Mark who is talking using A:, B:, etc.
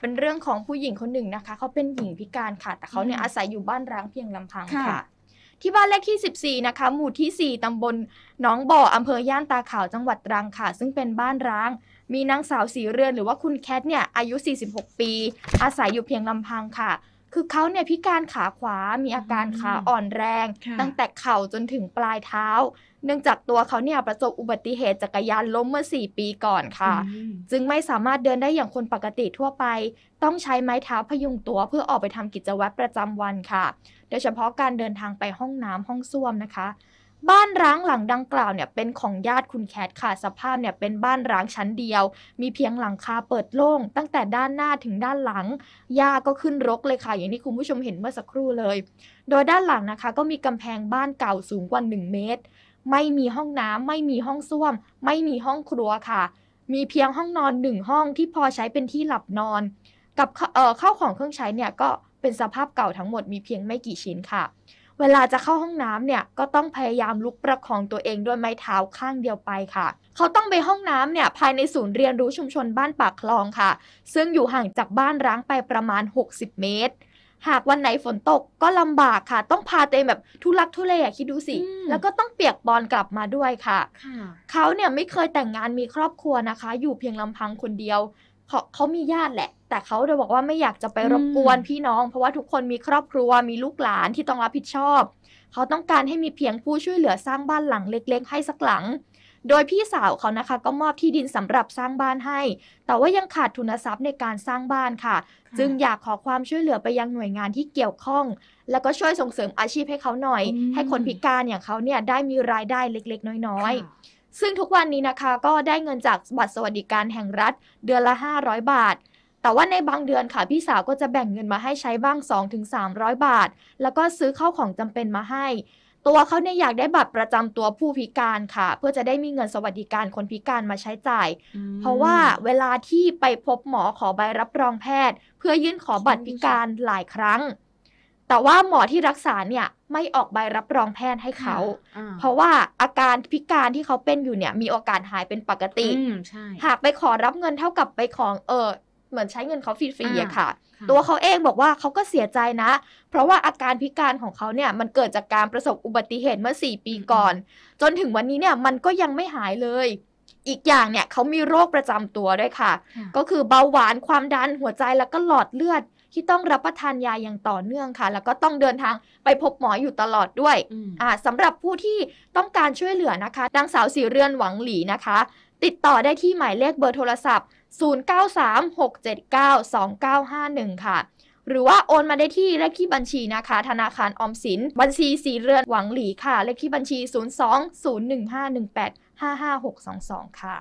A: เป็นเรื่องของผู้หญิงคนหนึ่งนะคะ เขาเป็นหญิงพิการค่ะ แต่เขาเนี่ยอาศัยอยู่บ้านร้างเพียงลำพังค่ะ ที่บ้านเลขที่ 14 นะคะ หมู่ที่ 4ตำบลหนองบ่ออำเภอย่านตาขาว จังหวัดตรังค่ะ ซึ่งเป็นบ้านร้าง มีนางสาวสีเรือน หรือว่าคุณแคทเนี่ย อายุ 46 ปี อาศัยอยู่เพียงลำพังค่ะคือเขาเนี่ยพิการขาขวา มีอาการขาอ่อนแรง ตั้งแต่เข่าจนถึงปลายเท้า เนื่องจากตัวเขาเนี่ยประสบอุบัติเหตุจักรยานล้มเมื่อ 4 ปีก่อนค่ะ จึงไม่สามารถเดินได้อย่างคนปกติทั่วไป ต้องใช้ไม้เท้าพยุงตัวเพื่อออกไปทำกิจวัตรประจำวันค่ะ โดยเฉพาะการเดินทางไปห้องน้ำห้องส้วมนะคะบ้านร้างหลังดังกล่าวเนี่ยเป็นของญาติคุณแคทค่ะสภาพเนี่ยเป็นบ้านร้างชั้นเดียว มีเพียงหลังคาเปิดโล่ง ตั้งแต่ด้านหน้าถึงด้านหลังหญ้าก็ขึ้นรกเลยค่ะ อย่างที่คุณผู้ชมเห็นเมื่อสักครู่เลย โดยด้านหลังนะคะ ก็มีกำแพงบ้านเก่าสูงกว่า 1 เมตร ไม่มีห้องน้ำไม่มีห้องส้วม ไม่มีห้องครัวค่ะ มีเพียงห้องนอนหนึ่งห้องที่พอใช้เป็นที่หลับนอน กับข้าวของเครื่องใช้เนี่ยก็เป็นสภาพเก่าทั้งหมดมีเพียงไม่กี่ชิ้นค่ะเวลาจะเข้าห้องน้ำเนี่ยก็ต้องพยายามลุกประคองตัวเองด้วยไม้เท้าข้างเดียวไปค่ะ เขาต้องไปห้องน้ำเนี่ยภายในศูนย์เรียนรู้ชุมชนบ้านปากคลองค่ะ ซึ่งอยู่ห่างจากบ้านร้างไปประมาณ 60 เมตร หากวันไหนฝนตกก็ลำบากค่ะ ต้องพาเตงแบบทุลักทุเลอะคิดดูสิ แล้วก็ต้องเปียกบอลกลับมาด้วยค่ะค่ะ เขาเนี่ยไม่เคยแต่งงานมีครอบครัวนะคะ อยู่เพียงลำพังคนเดียวเขาเขามีญาติแหละแต่เขาจะบอกว่าไม่อยากจะไปรบกวนพี่น้องเพราะว่าทุกคนมีครอบครัวมีลูกหลานที่ต้องรับผิดชอบเขาต้องการให้มีเพียงผู้ช่วยเหลือสร้างบ้านหลังเล็กๆ ให้สักหลัง โดยพี่สาวเขานะคะ ก็มอบที่ดินสำหรับสร้างบ้านให้ แต่ว่ายังขาดทุนทรัพย์ในการสร้างบ้านค่ะ จึงอยากขอความช่วยเหลือไปยังหน่วยงานที่เกี่ยวข้องแล้วก็ช่วยส่งเสริมอาชีพให้เขาหน่อย ให้คนพิการอย่างเขาเนี่ยได้มีรายได้เล็กๆ น้อย ๆ ซึ่งทุกวันนี้นะคะก็ได้เงินจากบัตรสวัสดิการแห่งรัฐเดือนละ 500 บาทแต่ว่าในบางเดือนค่ะพี่สาวก็จะแบ่งเงินมาให้ใช้บ้าง 2-300 บาท แล้วก็ซื้อเข้าของจำเป็นมาให้ ตัวเขาเนี่ยอยากได้บัตรประจำตัวผู้พิการค่ะ เพื่อจะได้มีเงินสวัสดิการคนพิการมาใช้จ่าย เพราะว่าเวลาที่ไปพบหมอขอใบรับรองแพทย์ เพื่อยื่นขอบัตรพิการหลายครั้ง แต่ว่าหมอที่รักษาเนี่ยไม่ออกใบรับรองแพทย์ให้เขาเพราะว่าอาการพิการที่เขาเป็นอยู่เนี่ยมีโอกาสหายเป็นปกติหากไปขอรับเงินเท่ากับไปของเออเหมือนใช้เงินเขาฟรีๆอะค่ะ ตัวเขาเองบอกว่าเขาก็เสียใจนะ เพราะว่าอาการพิการของเขาเนี่ยมันเกิดจากการประสบอุบัติเหตุเมื่อ 4 ปีก่อน จนถึงวันนี้เนี่ยมันก็ยังไม่หายเลย อีกอย่างเนี่ยเขามีโรคประจำตัวด้วยค่ะ ก็คือเบาหวานความดันหัวใจแล้วก็หลอดเลือด ที่ต้องรับประทานยาอย่างต่อเนื่องค่ะ แล้วก็ต้องเดินทางไปพบหมออยู่ตลอดด้วย อ่าสำหรับผู้ที่ต้องการช่วยเหลือนะคะ นางสาวสีเรือนหวังหลีนะคะ ติดต่อได้ที่หมายเลขเบอร์โทรศัพท์0936792951 ค่ะ หรือว่าโอนมาได้ที่เลขที่บัญชีนะคะ ธนาคารออมสิน บัญชีสีเรือนหวังหลีค่ะเลขที่บัญชี 02015185562ค่ะ